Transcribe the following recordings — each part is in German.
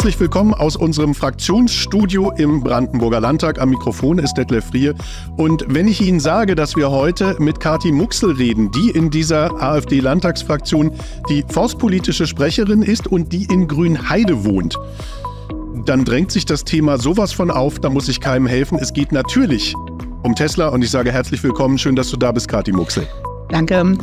Herzlich willkommen aus unserem Fraktionsstudio im Brandenburger Landtag. Am Mikrofon ist Detlef Frier. Und wenn ich Ihnen sage, dass wir heute mit Kati Muxel reden, die in dieser AfD-Landtagsfraktion die forstpolitische Sprecherin ist und die in Grünheide wohnt, dann drängt sich das Thema sowas von auf, da muss ich keinem helfen. Es geht natürlich um Tesla und ich sage herzlich willkommen. Schön, dass du da bist, Kati Muxel. Danke,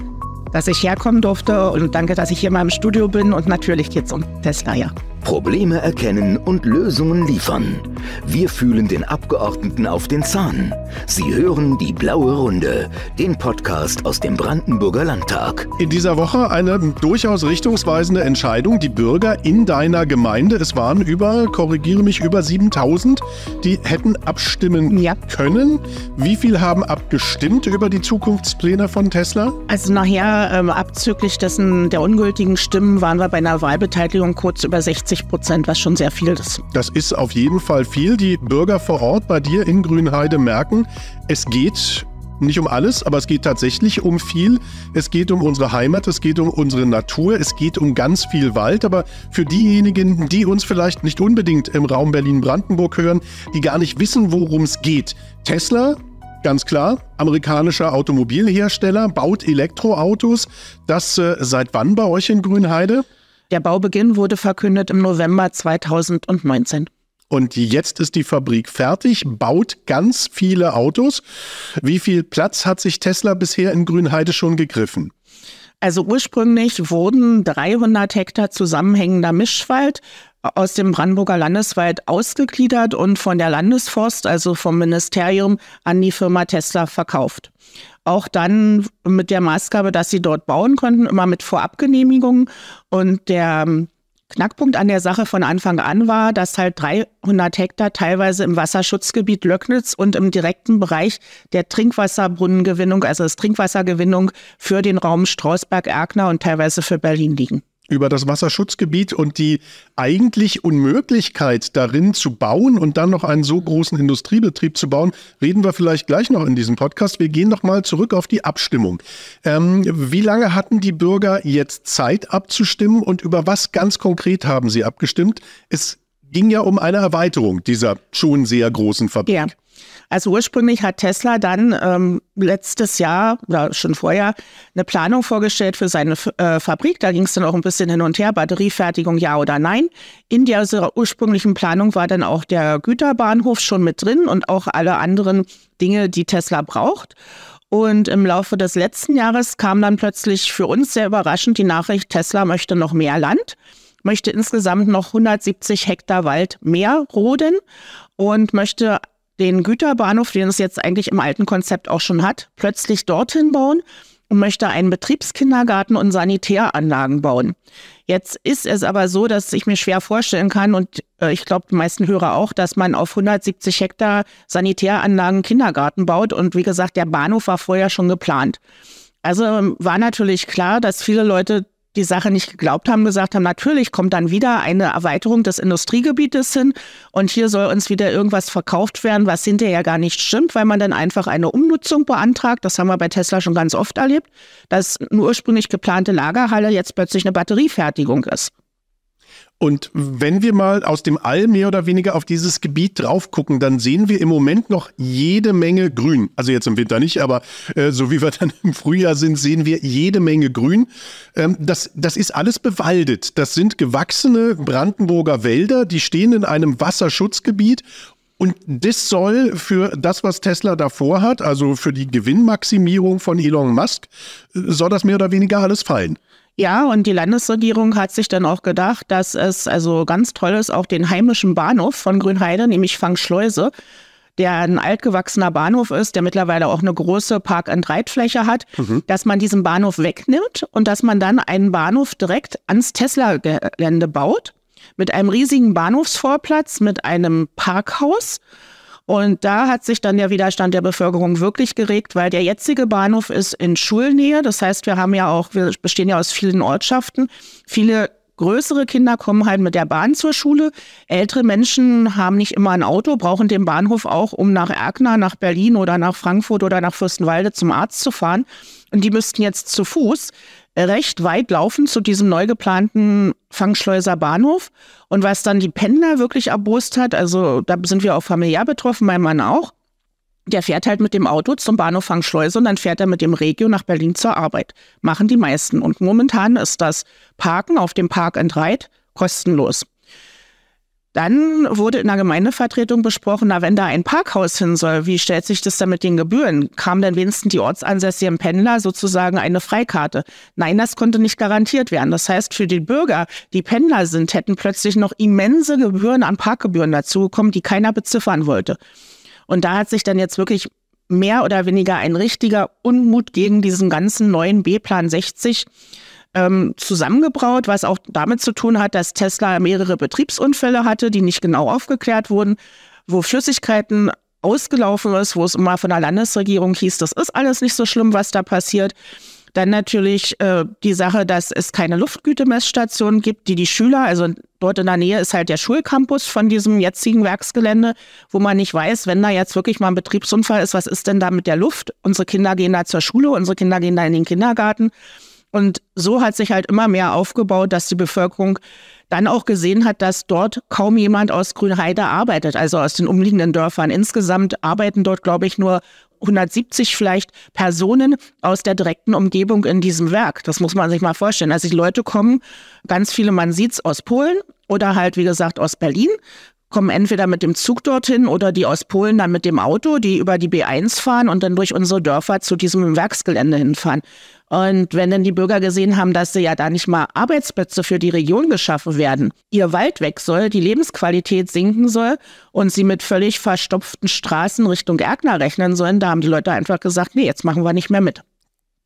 dass ich herkommen durfte und danke, dass ich hier in meinem Studio bin. Und natürlich geht es um Tesla, ja. Probleme erkennen und Lösungen liefern. Wir fühlen den Abgeordneten auf den Zahn. Sie hören die blaue Runde, den Podcast aus dem Brandenburger Landtag. In dieser Woche eine durchaus richtungsweisende Entscheidung. Die Bürger in deiner Gemeinde, es waren über, korrigiere mich, über 7000, die hätten abstimmen ja. können. Wie viel haben abgestimmt über die Zukunftspläne von Tesla? Also nachher ähm, abzüglich dessen der ungültigen Stimmen waren wir bei einer Wahlbeteiligung kurz über 60 Prozent, was schon sehr viel ist. Das ist auf jeden Fall viel die Bürger vor Ort bei dir in Grünheide merken, es geht nicht um alles, aber es geht tatsächlich um viel. Es geht um unsere Heimat, es geht um unsere Natur, es geht um ganz viel Wald. Aber für diejenigen, die uns vielleicht nicht unbedingt im Raum Berlin-Brandenburg hören, die gar nicht wissen, worum es geht. Tesla, ganz klar, amerikanischer Automobilhersteller, baut Elektroautos. Das äh, seit wann bei euch in Grünheide? Der Baubeginn wurde verkündet im November 2019. Und jetzt ist die Fabrik fertig, baut ganz viele Autos. Wie viel Platz hat sich Tesla bisher in Grünheide schon gegriffen? Also ursprünglich wurden 300 Hektar zusammenhängender Mischwald aus dem Brandenburger Landeswald ausgegliedert und von der Landesforst, also vom Ministerium, an die Firma Tesla verkauft. Auch dann mit der Maßgabe, dass sie dort bauen konnten, immer mit Vorabgenehmigungen. Und der Knackpunkt an der Sache von Anfang an war, dass halt 300 Hektar teilweise im Wasserschutzgebiet Löcknitz und im direkten Bereich der Trinkwasserbrunnengewinnung, also das Trinkwassergewinnung für den Raum Strausberg, Erkner und teilweise für Berlin liegen über das Wasserschutzgebiet und die eigentlich Unmöglichkeit darin zu bauen und dann noch einen so großen Industriebetrieb zu bauen, reden wir vielleicht gleich noch in diesem Podcast. Wir gehen nochmal zurück auf die Abstimmung. Ähm, wie lange hatten die Bürger jetzt Zeit abzustimmen und über was ganz konkret haben sie abgestimmt? Es ging ja um eine Erweiterung dieser schon sehr großen Fabrik. Ja. Also ursprünglich hat Tesla dann ähm, letztes Jahr oder schon vorher eine Planung vorgestellt für seine äh, Fabrik. Da ging es dann auch ein bisschen hin und her, Batteriefertigung ja oder nein. In dieser ursprünglichen Planung war dann auch der Güterbahnhof schon mit drin und auch alle anderen Dinge, die Tesla braucht. Und im Laufe des letzten Jahres kam dann plötzlich für uns sehr überraschend die Nachricht, Tesla möchte noch mehr Land möchte insgesamt noch 170 Hektar Wald mehr roden und möchte den Güterbahnhof, den es jetzt eigentlich im alten Konzept auch schon hat, plötzlich dorthin bauen und möchte einen Betriebskindergarten und Sanitäranlagen bauen. Jetzt ist es aber so, dass ich mir schwer vorstellen kann und äh, ich glaube, die meisten Hörer auch, dass man auf 170 Hektar Sanitäranlagen Kindergarten baut und wie gesagt, der Bahnhof war vorher schon geplant. Also ähm, war natürlich klar, dass viele Leute die Sache nicht geglaubt haben, gesagt haben, natürlich kommt dann wieder eine Erweiterung des Industriegebietes hin und hier soll uns wieder irgendwas verkauft werden, was hinterher gar nicht stimmt, weil man dann einfach eine Umnutzung beantragt. Das haben wir bei Tesla schon ganz oft erlebt, dass eine ursprünglich geplante Lagerhalle jetzt plötzlich eine Batteriefertigung ist. Und wenn wir mal aus dem All mehr oder weniger auf dieses Gebiet drauf gucken, dann sehen wir im Moment noch jede Menge Grün. Also jetzt im Winter nicht, aber äh, so wie wir dann im Frühjahr sind, sehen wir jede Menge Grün. Ähm, das, das ist alles bewaldet. Das sind gewachsene Brandenburger Wälder, die stehen in einem Wasserschutzgebiet und das soll für das, was Tesla davor hat, also für die Gewinnmaximierung von Elon Musk, äh, soll das mehr oder weniger alles fallen. Ja, und die Landesregierung hat sich dann auch gedacht, dass es also ganz toll ist, auch den heimischen Bahnhof von Grünheide, nämlich Fangschleuse, der ein altgewachsener Bahnhof ist, der mittlerweile auch eine große Park-and-Ride-Fläche hat, mhm. dass man diesen Bahnhof wegnimmt und dass man dann einen Bahnhof direkt ans Tesla-Gelände baut, mit einem riesigen Bahnhofsvorplatz, mit einem Parkhaus und da hat sich dann der Widerstand der Bevölkerung wirklich geregt, weil der jetzige Bahnhof ist in Schulnähe. Das heißt, wir haben ja auch, wir bestehen ja aus vielen Ortschaften. Viele größere Kinder kommen halt mit der Bahn zur Schule. Ältere Menschen haben nicht immer ein Auto, brauchen den Bahnhof auch, um nach Erkner, nach Berlin oder nach Frankfurt oder nach Fürstenwalde zum Arzt zu fahren. Und die müssten jetzt zu Fuß recht weit laufen zu diesem neu geplanten Fangschleuser Bahnhof. Und was dann die Pendler wirklich erbost hat, also da sind wir auch familiär betroffen, mein Mann auch, der fährt halt mit dem Auto zum Bahnhof Fangschleuse und dann fährt er mit dem Regio nach Berlin zur Arbeit. Machen die meisten. Und momentan ist das Parken auf dem Park and Ride kostenlos. Dann wurde in der Gemeindevertretung besprochen, na, wenn da ein Parkhaus hin soll, wie stellt sich das dann mit den Gebühren? Kam denn wenigstens die ortsansässigen Pendler sozusagen eine Freikarte? Nein, das konnte nicht garantiert werden. Das heißt, für die Bürger, die Pendler sind, hätten plötzlich noch immense Gebühren an Parkgebühren dazugekommen, die keiner beziffern wollte. Und da hat sich dann jetzt wirklich mehr oder weniger ein richtiger Unmut gegen diesen ganzen neuen B-Plan 60 ähm, zusammengebraut, was auch damit zu tun hat, dass Tesla mehrere Betriebsunfälle hatte, die nicht genau aufgeklärt wurden, wo Flüssigkeiten ausgelaufen ist, wo es immer von der Landesregierung hieß, das ist alles nicht so schlimm, was da passiert. Dann natürlich äh, die Sache, dass es keine Luftgütemessstationen gibt, die die Schüler, also dort in der Nähe ist halt der Schulcampus von diesem jetzigen Werksgelände, wo man nicht weiß, wenn da jetzt wirklich mal ein Betriebsunfall ist, was ist denn da mit der Luft? Unsere Kinder gehen da zur Schule, unsere Kinder gehen da in den Kindergarten. Und so hat sich halt immer mehr aufgebaut, dass die Bevölkerung dann auch gesehen hat, dass dort kaum jemand aus Grünheide arbeitet, also aus den umliegenden Dörfern. Insgesamt arbeiten dort, glaube ich, nur 170 vielleicht Personen aus der direkten Umgebung in diesem Werk. Das muss man sich mal vorstellen. Also die Leute kommen, ganz viele, man sieht's aus Polen oder halt, wie gesagt, aus Berlin, kommen entweder mit dem Zug dorthin oder die aus Polen dann mit dem Auto, die über die B1 fahren und dann durch unsere Dörfer zu diesem Werksgelände hinfahren. Und wenn dann die Bürger gesehen haben, dass sie ja da nicht mal Arbeitsplätze für die Region geschaffen werden, ihr Wald weg soll, die Lebensqualität sinken soll und sie mit völlig verstopften Straßen Richtung Erkner rechnen sollen, da haben die Leute einfach gesagt, nee, jetzt machen wir nicht mehr mit.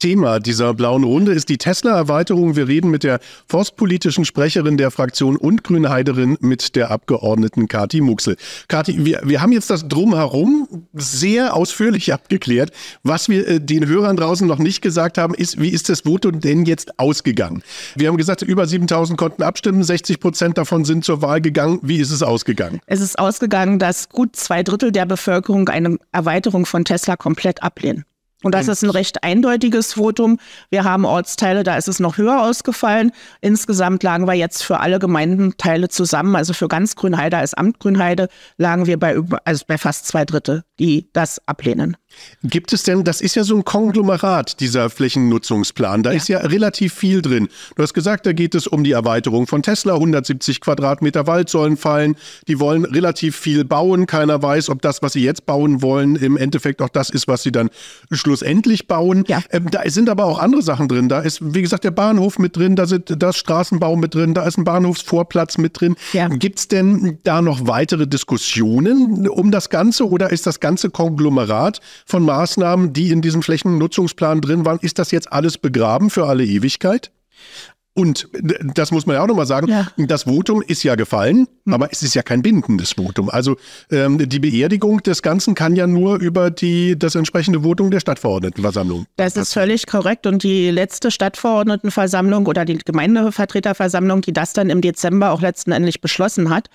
Thema dieser blauen Runde ist die Tesla-Erweiterung. Wir reden mit der forstpolitischen Sprecherin der Fraktion und Grünheiderin mit der Abgeordneten Kati Muxel. Kati, wir, wir haben jetzt das Drumherum sehr ausführlich abgeklärt. Was wir äh, den Hörern draußen noch nicht gesagt haben, ist, wie ist das Votum denn jetzt ausgegangen? Wir haben gesagt, über 7000 konnten abstimmen, 60 Prozent davon sind zur Wahl gegangen. Wie ist es ausgegangen? Es ist ausgegangen, dass gut zwei Drittel der Bevölkerung eine Erweiterung von Tesla komplett ablehnen. Und das ist ein recht eindeutiges Votum. Wir haben Ortsteile, da ist es noch höher ausgefallen. Insgesamt lagen wir jetzt für alle Gemeindenteile zusammen, also für ganz Grünheide als Amt Grünheide, lagen wir bei, über, also bei fast zwei Drittel, die das ablehnen. Gibt es denn, das ist ja so ein Konglomerat, dieser Flächennutzungsplan. Da ja. ist ja relativ viel drin. Du hast gesagt, da geht es um die Erweiterung von Tesla. 170 Quadratmeter Wald sollen fallen. Die wollen relativ viel bauen. Keiner weiß, ob das, was sie jetzt bauen wollen, im Endeffekt auch das ist, was sie dann schlussendlich bauen. Ja. Ähm, da sind aber auch andere Sachen drin. Da ist, wie gesagt, der Bahnhof mit drin. Da sind das Straßenbau mit drin. Da ist ein Bahnhofsvorplatz mit drin. Ja. Gibt es denn da noch weitere Diskussionen um das Ganze oder ist das ganze Konglomerat von Maßnahmen, die in diesem Flächennutzungsplan drin waren. Ist das jetzt alles begraben für alle Ewigkeit? Und das muss man ja auch nochmal sagen, ja. das Votum ist ja gefallen, mhm. aber es ist ja kein bindendes Votum. Also ähm, die Beerdigung des Ganzen kann ja nur über die, das entsprechende Votum der Stadtverordnetenversammlung. Das ist völlig korrekt. Und die letzte Stadtverordnetenversammlung oder die Gemeindevertreterversammlung, die das dann im Dezember auch letztendlich beschlossen hat,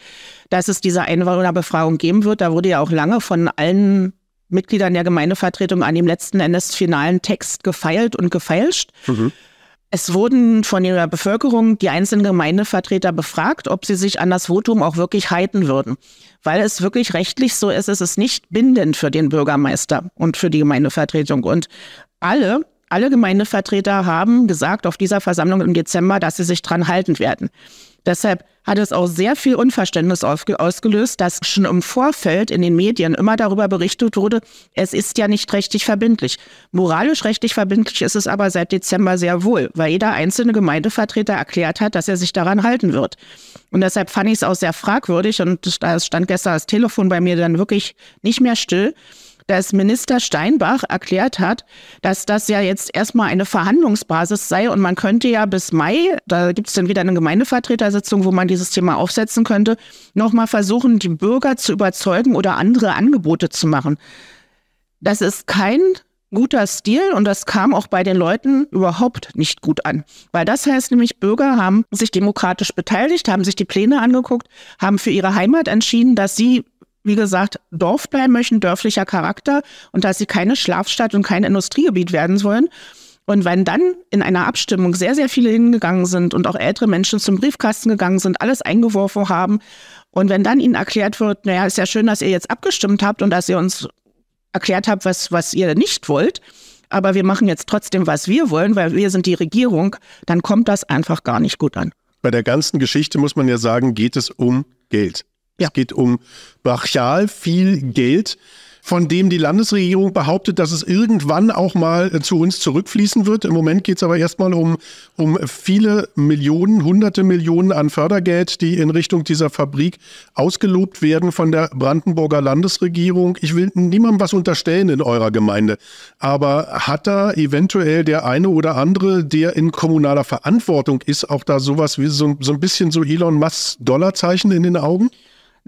dass es diese Einwohnerbefragung geben wird, da wurde ja auch lange von allen Mitgliedern der Gemeindevertretung an dem letzten Endes finalen Text gefeilt und gefeilscht. Mhm. Es wurden von der Bevölkerung die einzelnen Gemeindevertreter befragt, ob sie sich an das Votum auch wirklich halten würden. Weil es wirklich rechtlich so ist, ist es nicht bindend für den Bürgermeister und für die Gemeindevertretung. Und alle alle Gemeindevertreter haben gesagt auf dieser Versammlung im Dezember, dass sie sich dran halten werden. Deshalb hat es auch sehr viel Unverständnis ausgelöst, dass schon im Vorfeld in den Medien immer darüber berichtet wurde, es ist ja nicht rechtlich verbindlich. Moralisch rechtlich verbindlich ist es aber seit Dezember sehr wohl, weil jeder einzelne Gemeindevertreter erklärt hat, dass er sich daran halten wird. Und deshalb fand ich es auch sehr fragwürdig und da stand gestern das Telefon bei mir dann wirklich nicht mehr still dass Minister Steinbach erklärt hat, dass das ja jetzt erstmal eine Verhandlungsbasis sei und man könnte ja bis Mai, da gibt es dann wieder eine Gemeindevertretersitzung, wo man dieses Thema aufsetzen könnte, nochmal versuchen, die Bürger zu überzeugen oder andere Angebote zu machen. Das ist kein guter Stil und das kam auch bei den Leuten überhaupt nicht gut an. Weil das heißt nämlich, Bürger haben sich demokratisch beteiligt, haben sich die Pläne angeguckt, haben für ihre Heimat entschieden, dass sie wie gesagt, Dorf bleiben möchten, dörflicher Charakter und dass sie keine Schlafstadt und kein Industriegebiet werden sollen. Und wenn dann in einer Abstimmung sehr, sehr viele hingegangen sind und auch ältere Menschen zum Briefkasten gegangen sind, alles eingeworfen haben, und wenn dann ihnen erklärt wird, naja, ist ja schön, dass ihr jetzt abgestimmt habt und dass ihr uns erklärt habt, was, was ihr nicht wollt, aber wir machen jetzt trotzdem, was wir wollen, weil wir sind die Regierung, dann kommt das einfach gar nicht gut an. Bei der ganzen Geschichte muss man ja sagen, geht es um Geld. Ja. Es geht um brachial viel Geld, von dem die Landesregierung behauptet, dass es irgendwann auch mal äh, zu uns zurückfließen wird. Im Moment geht es aber erstmal um, um viele Millionen, hunderte Millionen an Fördergeld, die in Richtung dieser Fabrik ausgelobt werden von der Brandenburger Landesregierung. Ich will niemandem was unterstellen in eurer Gemeinde, aber hat da eventuell der eine oder andere, der in kommunaler Verantwortung ist, auch da sowas wie so, so ein bisschen so Elon Musk Dollarzeichen in den Augen?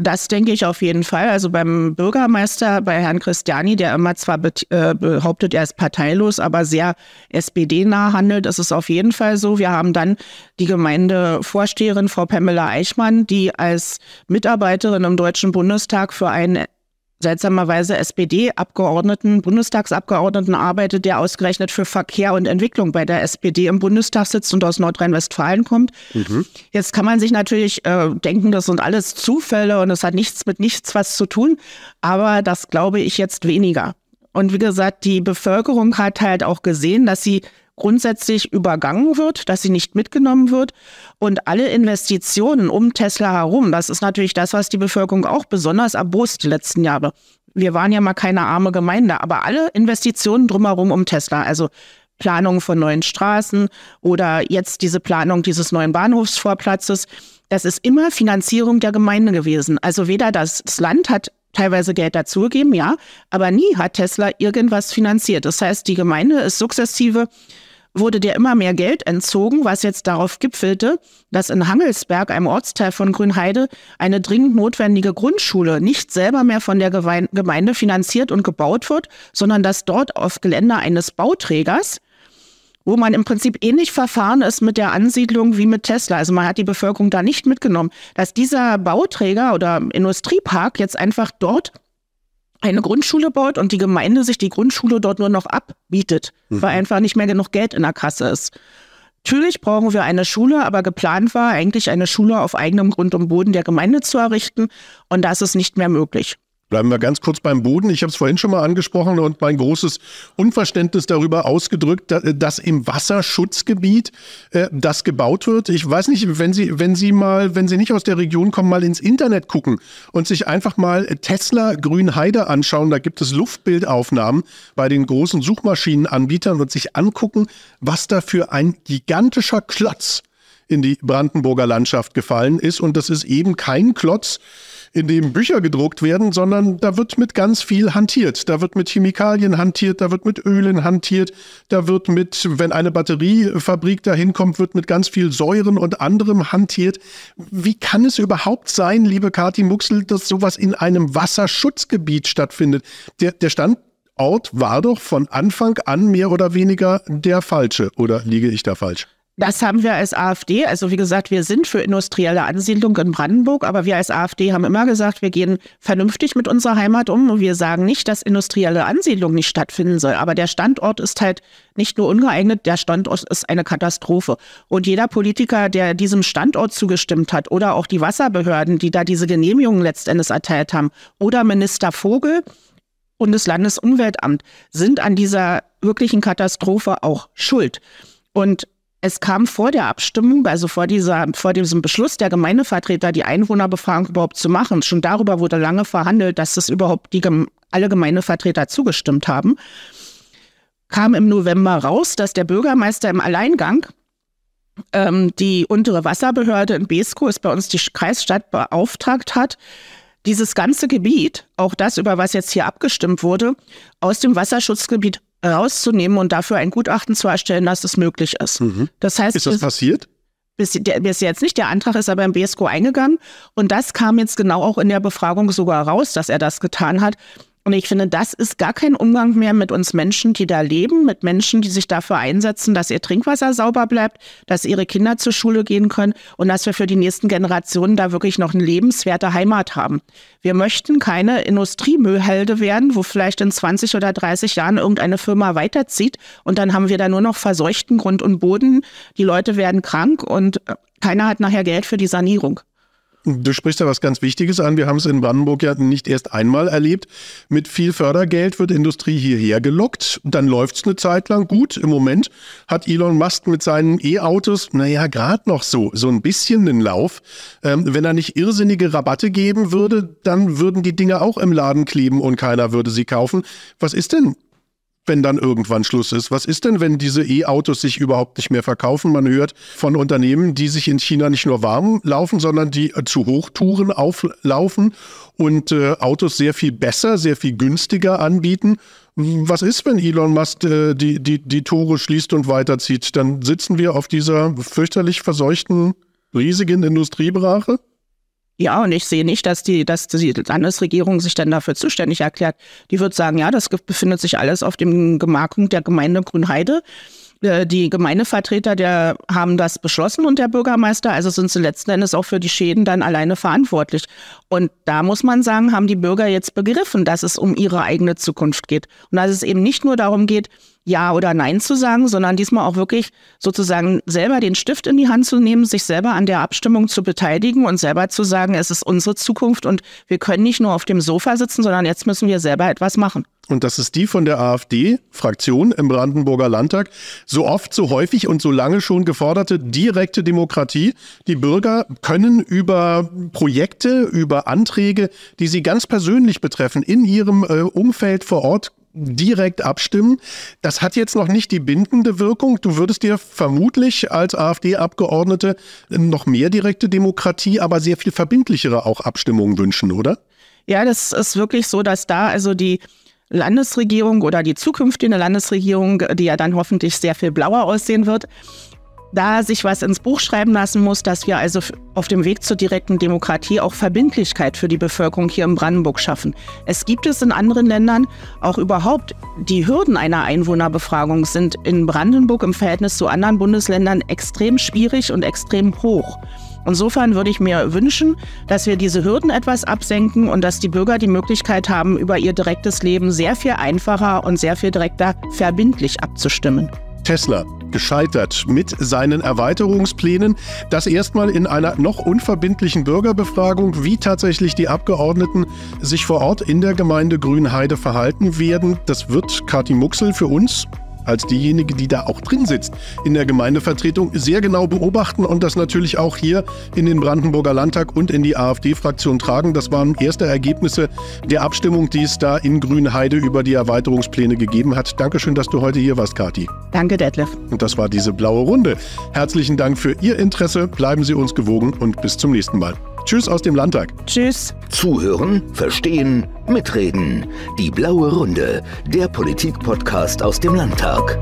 Das denke ich auf jeden Fall. Also beim Bürgermeister, bei Herrn Christiani, der immer zwar be äh, behauptet, er ist parteilos, aber sehr SPD-nah handelt, ist es auf jeden Fall so. Wir haben dann die Gemeindevorsteherin, Frau Pamela Eichmann, die als Mitarbeiterin im Deutschen Bundestag für einen seltsamerweise SPD-Abgeordneten, Bundestagsabgeordneten arbeitet, der ausgerechnet für Verkehr und Entwicklung bei der SPD im Bundestag sitzt und aus Nordrhein-Westfalen kommt. Mhm. Jetzt kann man sich natürlich äh, denken, das sind alles Zufälle und es hat nichts mit nichts was zu tun, aber das glaube ich jetzt weniger. Und wie gesagt, die Bevölkerung hat halt auch gesehen, dass sie grundsätzlich übergangen wird, dass sie nicht mitgenommen wird. Und alle Investitionen um Tesla herum, das ist natürlich das, was die Bevölkerung auch besonders erbost die letzten Jahre. Wir waren ja mal keine arme Gemeinde, aber alle Investitionen drumherum um Tesla, also Planung von neuen Straßen oder jetzt diese Planung dieses neuen Bahnhofsvorplatzes, das ist immer Finanzierung der Gemeinde gewesen. Also weder das, das Land hat teilweise Geld dazugegeben, ja, aber nie hat Tesla irgendwas finanziert. Das heißt, die Gemeinde ist sukzessive wurde dir immer mehr Geld entzogen, was jetzt darauf gipfelte, dass in Hangelsberg, einem Ortsteil von Grünheide, eine dringend notwendige Grundschule nicht selber mehr von der Gemeinde finanziert und gebaut wird, sondern dass dort auf Gelände eines Bauträgers, wo man im Prinzip ähnlich verfahren ist mit der Ansiedlung wie mit Tesla. Also man hat die Bevölkerung da nicht mitgenommen, dass dieser Bauträger oder Industriepark jetzt einfach dort eine Grundschule baut und die Gemeinde sich die Grundschule dort nur noch abbietet, mhm. weil einfach nicht mehr genug Geld in der Kasse ist. Natürlich brauchen wir eine Schule, aber geplant war eigentlich eine Schule auf eigenem Grund und Boden der Gemeinde zu errichten und das ist nicht mehr möglich. Bleiben wir ganz kurz beim Boden. Ich habe es vorhin schon mal angesprochen und mein großes Unverständnis darüber ausgedrückt, äh, dass im Wasserschutzgebiet äh, das gebaut wird. Ich weiß nicht, wenn Sie, wenn Sie mal, wenn Sie nicht aus der Region kommen, mal ins Internet gucken und sich einfach mal äh, Tesla Grünheide anschauen. Da gibt es Luftbildaufnahmen bei den großen Suchmaschinenanbietern und sich angucken, was da für ein gigantischer Klotz in die Brandenburger Landschaft gefallen ist. Und das ist eben kein Klotz, in dem Bücher gedruckt werden, sondern da wird mit ganz viel hantiert. Da wird mit Chemikalien hantiert, da wird mit Ölen hantiert, da wird mit, wenn eine Batteriefabrik dahin kommt, wird mit ganz viel Säuren und anderem hantiert. Wie kann es überhaupt sein, liebe Kati Muxel, dass sowas in einem Wasserschutzgebiet stattfindet? Der, der Standort war doch von Anfang an mehr oder weniger der falsche, oder liege ich da falsch? Das haben wir als AfD, also wie gesagt, wir sind für industrielle Ansiedlung in Brandenburg, aber wir als AfD haben immer gesagt, wir gehen vernünftig mit unserer Heimat um und wir sagen nicht, dass industrielle Ansiedlung nicht stattfinden soll. Aber der Standort ist halt nicht nur ungeeignet, der Standort ist eine Katastrophe. Und jeder Politiker, der diesem Standort zugestimmt hat oder auch die Wasserbehörden, die da diese Genehmigungen letztendlich erteilt haben oder Minister Vogel, und das Landesumweltamt sind an dieser wirklichen Katastrophe auch schuld. Und es kam vor der Abstimmung, also vor, dieser, vor diesem Beschluss der Gemeindevertreter, die Einwohnerbefragung überhaupt zu machen. Schon darüber wurde lange verhandelt, dass das überhaupt die, alle Gemeindevertreter zugestimmt haben. Kam im November raus, dass der Bürgermeister im Alleingang ähm, die untere Wasserbehörde in Besko, ist bei uns die Kreisstadt, beauftragt hat, dieses ganze Gebiet, auch das, über was jetzt hier abgestimmt wurde, aus dem Wasserschutzgebiet rauszunehmen und dafür ein Gutachten zu erstellen, dass das möglich ist. Mhm. Das heißt, ist das passiert? Bis, der, bis, jetzt nicht. Der Antrag ist aber im BSCO eingegangen und das kam jetzt genau auch in der Befragung sogar raus, dass er das getan hat. Und ich finde, das ist gar kein Umgang mehr mit uns Menschen, die da leben, mit Menschen, die sich dafür einsetzen, dass ihr Trinkwasser sauber bleibt, dass ihre Kinder zur Schule gehen können und dass wir für die nächsten Generationen da wirklich noch eine lebenswerte Heimat haben. Wir möchten keine Industriemüllhelde werden, wo vielleicht in 20 oder 30 Jahren irgendeine Firma weiterzieht und dann haben wir da nur noch verseuchten Grund und Boden. Die Leute werden krank und keiner hat nachher Geld für die Sanierung. Du sprichst da was ganz Wichtiges an. Wir haben es in Brandenburg ja nicht erst einmal erlebt. Mit viel Fördergeld wird Industrie hierher gelockt. Dann läuft es eine Zeit lang gut. Im Moment hat Elon Musk mit seinen E-Autos, naja, gerade noch so, so ein bisschen einen Lauf. Ähm, wenn er nicht irrsinnige Rabatte geben würde, dann würden die Dinge auch im Laden kleben und keiner würde sie kaufen. Was ist denn wenn dann irgendwann Schluss ist. Was ist denn, wenn diese E-Autos sich überhaupt nicht mehr verkaufen? Man hört von Unternehmen, die sich in China nicht nur warm laufen, sondern die äh, zu Hochtouren auflaufen und äh, Autos sehr viel besser, sehr viel günstiger anbieten. Was ist, wenn Elon Musk äh, die, die, die Tore schließt und weiterzieht? Dann sitzen wir auf dieser fürchterlich verseuchten, riesigen Industriebrache? Ja, und ich sehe nicht, dass die, dass die Landesregierung sich dann dafür zuständig erklärt. Die wird sagen, ja, das befindet sich alles auf dem Gemarkung der Gemeinde Grünheide. Äh, die Gemeindevertreter der, haben das beschlossen und der Bürgermeister, also sind sie letzten Endes auch für die Schäden dann alleine verantwortlich. Und da muss man sagen, haben die Bürger jetzt begriffen, dass es um ihre eigene Zukunft geht. Und dass es eben nicht nur darum geht, ja oder Nein zu sagen, sondern diesmal auch wirklich sozusagen selber den Stift in die Hand zu nehmen, sich selber an der Abstimmung zu beteiligen und selber zu sagen, es ist unsere Zukunft und wir können nicht nur auf dem Sofa sitzen, sondern jetzt müssen wir selber etwas machen. Und das ist die von der AfD-Fraktion im Brandenburger Landtag so oft, so häufig und so lange schon geforderte direkte Demokratie. Die Bürger können über Projekte, über Anträge, die sie ganz persönlich betreffen, in ihrem äh, Umfeld vor Ort direkt abstimmen. Das hat jetzt noch nicht die bindende Wirkung. Du würdest dir vermutlich als AfD-Abgeordnete noch mehr direkte Demokratie, aber sehr viel verbindlichere auch Abstimmungen wünschen, oder? Ja, das ist wirklich so, dass da also die Landesregierung oder die zukünftige Landesregierung, die ja dann hoffentlich sehr viel blauer aussehen wird, da sich was ins Buch schreiben lassen muss, dass wir also auf dem Weg zur direkten Demokratie auch Verbindlichkeit für die Bevölkerung hier in Brandenburg schaffen. Es gibt es in anderen Ländern auch überhaupt. Die Hürden einer Einwohnerbefragung sind in Brandenburg im Verhältnis zu anderen Bundesländern extrem schwierig und extrem hoch. Insofern würde ich mir wünschen, dass wir diese Hürden etwas absenken und dass die Bürger die Möglichkeit haben, über ihr direktes Leben sehr viel einfacher und sehr viel direkter verbindlich abzustimmen. Tesla, gescheitert mit seinen Erweiterungsplänen. Das erstmal in einer noch unverbindlichen Bürgerbefragung, wie tatsächlich die Abgeordneten sich vor Ort in der Gemeinde Grünheide verhalten werden. Das wird Kati Muxel für uns als diejenige, die da auch drin sitzt, in der Gemeindevertretung sehr genau beobachten und das natürlich auch hier in den Brandenburger Landtag und in die AfD-Fraktion tragen. Das waren erste Ergebnisse der Abstimmung, die es da in Grünheide über die Erweiterungspläne gegeben hat. Dankeschön, dass du heute hier warst, Kati. Danke, Detlef. Und das war diese blaue Runde. Herzlichen Dank für Ihr Interesse. Bleiben Sie uns gewogen und bis zum nächsten Mal. Tschüss aus dem Landtag. Tschüss. Zuhören, verstehen, mitreden. Die blaue Runde, der Politikpodcast aus dem Landtag.